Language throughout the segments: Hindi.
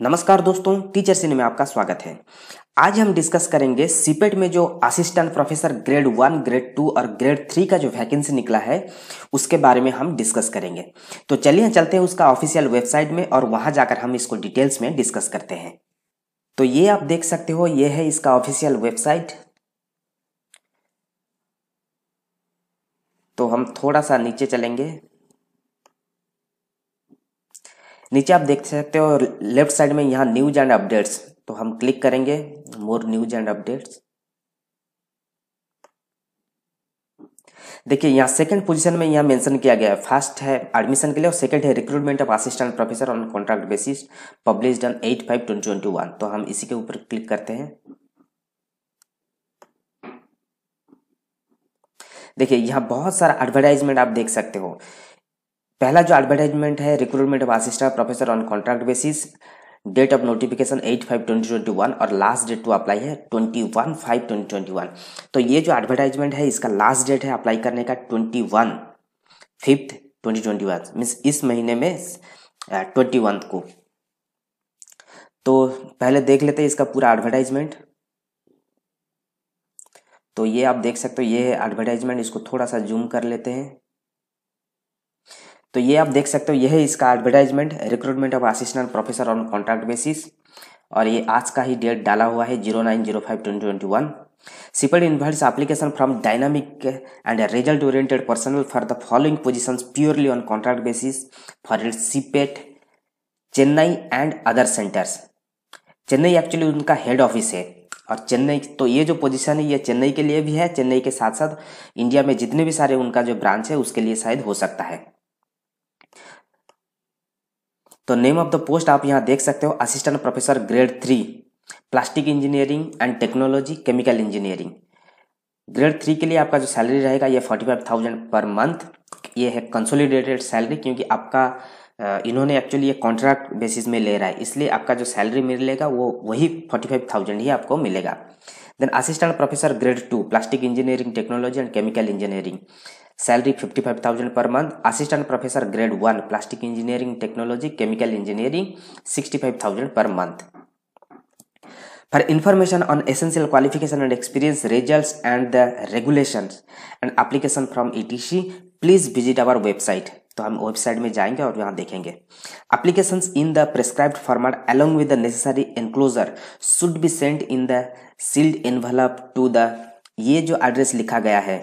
नमस्कार दोस्तों टीचर सिने में आपका स्वागत है आज हम डिस्कस करेंगे सीपेट e में जो assistant professor grade one grade two और ग्रेड थ्री का जो वैकेंसी निकला है उसके बारे में हम डिस्कस करेंगे तो चलिए चलते हैं उसका ऑफिशियल वेबसाइट में और वहां जाकर हम इसको डिटेल्स में डिस्कस करते हैं तो ये आप देख सकते हो ये है इसका ऑफिशियल वेबसाइट तो हम थोड़ा सा नीचे चलेंगे नीचे आप देख सकते हो लेफ्ट साइड में यहाँ न्यूज एंड अपडेट्स तो हम क्लिक करेंगे मोर न्यूज एंड अपडेट्स देखिए यहाँ सेकंड पोजीशन में यहाँ मेंशन किया गया है फर्स्ट है एडमिशन के लिए और सेकंड है recruitment of assistant professor on contract basis publish on eight five twenty twenty one तो हम इसी के ऊपर क्लिक करते हैं देखिए यहाँ बहुत सारा एडवर्टाइजमेंट आप देख सकते हो पहला जो एडवर्टाइजमेंट है recruitment of assistant professor on contract basis date of notification eight five twenty twenty one और लास्ट डेट टू अप्लाई है twenty one five twenty twenty one तो ये जो एडवर्टाइजमेंट है इसका लास्ट डेट है अप्लाई करने का twenty one fifth twenty twenty one means इस महीने में ट्वेंटी वन को तो पहले देख लेते हैं इसका पूरा एडवर्टाइजमेंट तो ये आप देख सकते हो ये एडवर्टाइजमेंट इसको थोड़ा सा जूम कर लेते हैं तो ये आप देख सकते हो यह है इसका advertisement recruitment of assistant professor on contract basis और ये आज का ही डेट डाला हुआ है zero nine zero five twenty twenty one CIPET invites application from dynamic and result oriented personal for the following position purely on contract basis for it CIPET Chennai and other centres Chennai actually उनका हेड ऑफिस है और चेन्नई तो ये जो पोजीशन है ये चेन्नई के लिए भी है चेन्नई के साथ साथ इंडिया में जितने भी सारे उनका जो ब्रांच है उसके लिए शायद हो सकता है तो नेम ऑफ द पोस्ट आप यहाँ देख सकते हो assistant professor grade three plastic engineering and technology chemical engineering grade three के लिए आपका जो सैलरी रहेगा ये forty five thousand per month ये है कंसोलिडेटेड सैलरी क्योंकि आपका इन्होंने एक्चुअली ये कॉन्ट्रैक्ट बेसिस में ले रहा है इसलिए आपका जो सैलरी मिलेगा वो वही फोर्टी फाइव थाउजेंड ही आपको मिलेगा Then assistant professor grade 2 plastic engineering technology and chemical engineering salary 55000 per month assistant professor grade 1 plastic engineering technology chemical engineering 65000 per month for information on essential qualification and experience results and the regulations and application from etc please visit our website तो हम वेबसाइट में जाएंगे और यहाँ देखेंगे application in the prescribed format along with the necessary enclosure should be sent in the sealed envelope to the ये जो एड्रेस लिखा गया है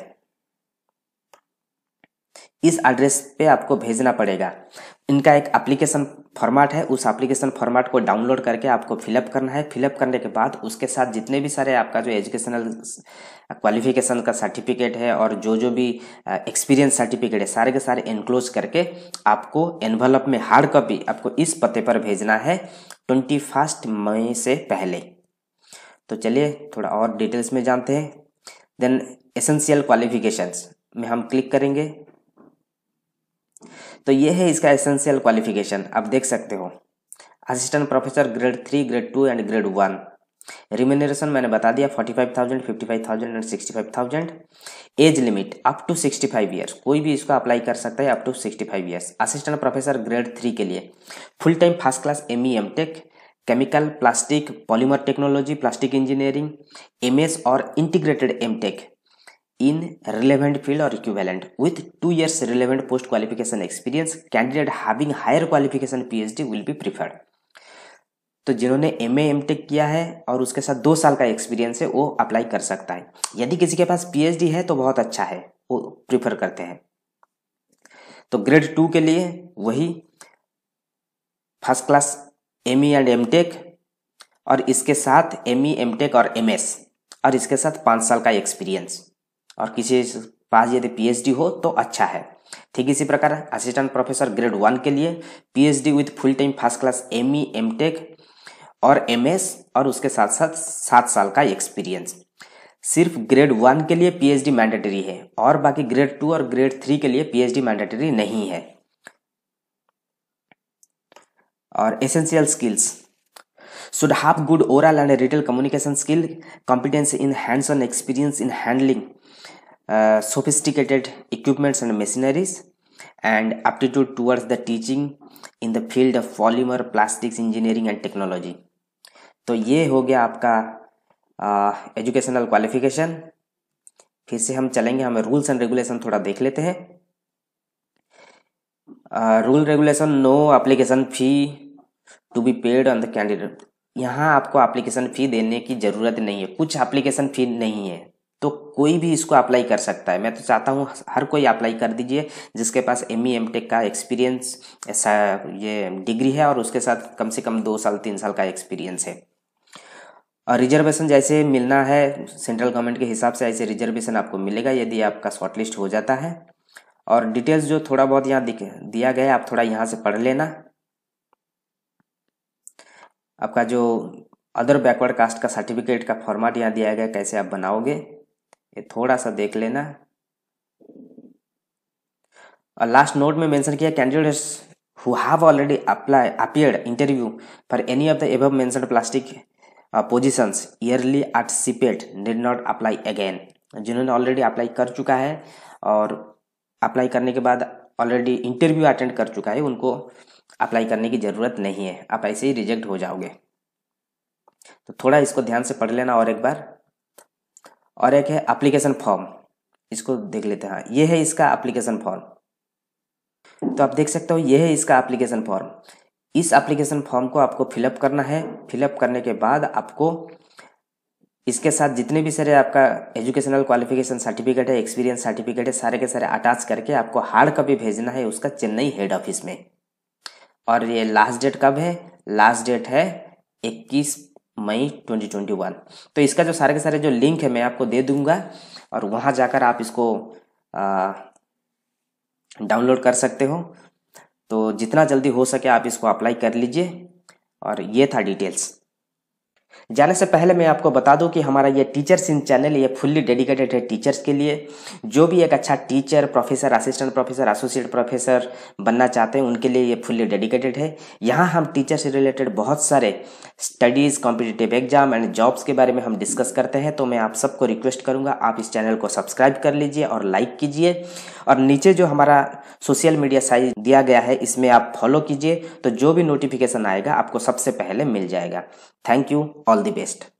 इस एड्रेस पे आपको भेजना पड़ेगा इनका एक एप्लीकेशन फॉर्मेट है उस एप्लीकेशन फॉर्मेट को डाउनलोड करके आपको फिलअप करना है फिलअप करने के बाद उसके साथ जितने भी सारे आपका जो एजुकेशनल क्वालिफिकेशन का सर्टिफिकेट है और जो जो भी एक्सपीरियंस सर्टिफिकेट है सारे के सारे इनक्लोज करके आपको एनवलप में हार्ड कॉपी आपको इस पते पर भेजना है ट्वेंटी फर्स्ट मई से पहले तो चलिए थोड़ा और डिटेल्स में जानते हैं देन एसेंशियल क्वालिफिकेशंस में हम क्लिक करेंगे तो ये है इसका एसेंशियल क्वालिफिकेशन आप देख सकते हो assistant professor grade three grade two and grade one remuneration मैंने बता दिया forty five thousand fifty five thousand and sixty five thousand age limit up to sixty five years कोई भी इसको अप्लाई कर सकता है up to sixty five years assistant professor grade three के लिए full time first class M E M tech chemical plastic polymer technology plastic engineering M S और integrated M tech in relevant field और equivalent with two years relevant post qualification experience candidate having higher qualification PhD will be preferred तो जिन्होंने एम ए एम टेक किया है और उसके साथ दो साल का एक्सपीरियंस है वो अप्लाई कर सकता है यदि किसी के पास पीएचडी है तो बहुत अच्छा है वो प्रीफर करते हैं तो ग्रेड टू के लिए वही first class M E and M tech और इसके साथ एम ई एम टेक और एम एस और इसके साथ पाँच साल का एक्सपीरियंस और किसी पास यदि पीएचडी हो तो अच्छा है ठीक इसी प्रकार असिस्टेंट प्रोफेसर ग्रेड वन के लिए PhD with full time first class M E M tech और एम और उसके साथ साथ सात साल का एक्सपीरियंस सिर्फ ग्रेड वन के लिए पीएचडी मैंडेटरी है और बाकी ग्रेड टू और ग्रेड थ्री के लिए पीएचडी मैंडेटरी नहीं है और essential skills should have good oral and written communication skill competence in hands on experience in handling uh, sophisticated equipments and machineries and aptitude towards the teaching in the field of polymer plastics engineering and technology तो ये हो गया आपका एजुकेशनल क्वालिफिकेशन फिर से हम चलेंगे हमें रूल्स एंड रेगुलेशन थोड़ा देख लेते हैं rule regulation no application fee to be paid on the candidate यहाँ आपको एप्लीकेशन फ़ी देने की ज़रूरत नहीं है कुछ एप्लीकेशन फ़ी नहीं है तो कोई भी इसको अप्लाई कर सकता है मैं तो चाहता हूँ हर कोई अप्लाई कर दीजिए जिसके पास एम ई एम टेक का एक्सपीरियंस ऐसा ये डिग्री है और उसके साथ कम से कम दो साल तीन साल का एक्सपीरियंस है और रिजर्वेशन जैसे मिलना है सेंट्रल गवर्नमेंट के हिसाब से ऐसे रिजर्वेशन आपको मिलेगा यदि आपका शॉर्टलिस्ट हो जाता है और डिटेल्स जो थोड़ा बहुत यहाँ दिया गया है आप थोड़ा यहाँ से पढ़ लेना आपका जो अदर बैकवर्ड कास्ट का सर्टिफिकेट का फॉर्मेट यहाँ दिया गया कैसे आप बनाओगे ये थोड़ा सा देख लेना और लास्ट नोट में मेंशन किया candidates who have already apply appeared interview for any of the above mentioned plastic positions earlier at CIPET did not apply again जिन्होंने ऑलरेडी अप्लाई कर चुका है और अप्लाई करने के बाद ऑलरेडी इंटरव्यू अटेंड कर चुका है उनको अप्लाई करने की ज़रूरत नहीं है आप ऐसे ही रिजेक्ट हो जाओगे तो थोड़ा इसको ध्यान से पढ़ लेना और एक बार और एक है अप्लीकेशन फॉर्म इसको देख लेते हैं ये है इसका अप्लीकेशन फॉर्म तो आप देख सकते हो ये है इसका अप्लीकेशन फॉर्म इस एप्लीकेशन फॉर्म को आपको फिलअप करना है फिलअप करने के बाद आपको इसके साथ जितने भी सारे आपका एजुकेशनल क्वालिफिकेशन सर्टिफिकेट है एक्सपीरियंस सर्टिफिकेट है सारे के सारे अटैच करके आपको हार्ड कॉपी भेजना है उसका चेन्नई हेड ऑफिस में और ये लास्ट डेट कब है लास्ट डेट है 21 मई 2021 तो इसका जो सारे के सारे जो लिंक है मैं आपको दे दूंगा और वहां जाकर आप इसको डाउनलोड कर सकते हो तो जितना जल्दी हो सके आप इसको अप्लाई कर लीजिए और ये था डिटेल्स जाने से पहले मैं आपको बता दूं कि हमारा ये टीचर्स इन चैनल ये फुल्ली डेडिकेटेड है टीचर्स के लिए जो भी एक अच्छा teacher professor assistant professor associate professor बनना चाहते हैं उनके लिए ये फुल्ली डेडिकेटेड है यहाँ हम टीचर से रिलेटेड बहुत सारे studies competitive exam and jobs के बारे में हम डिस्कस करते हैं तो मैं आप सबको रिक्वेस्ट करूंगा आप इस चैनल को सब्सक्राइब कर लीजिए और लाइक कीजिए और नीचे जो हमारा सोशल मीडिया साइज दिया गया है इसमें आप फॉलो कीजिए तो जो भी नोटिफिकेशन आएगा आपको सबसे पहले मिल जाएगा thank you all the best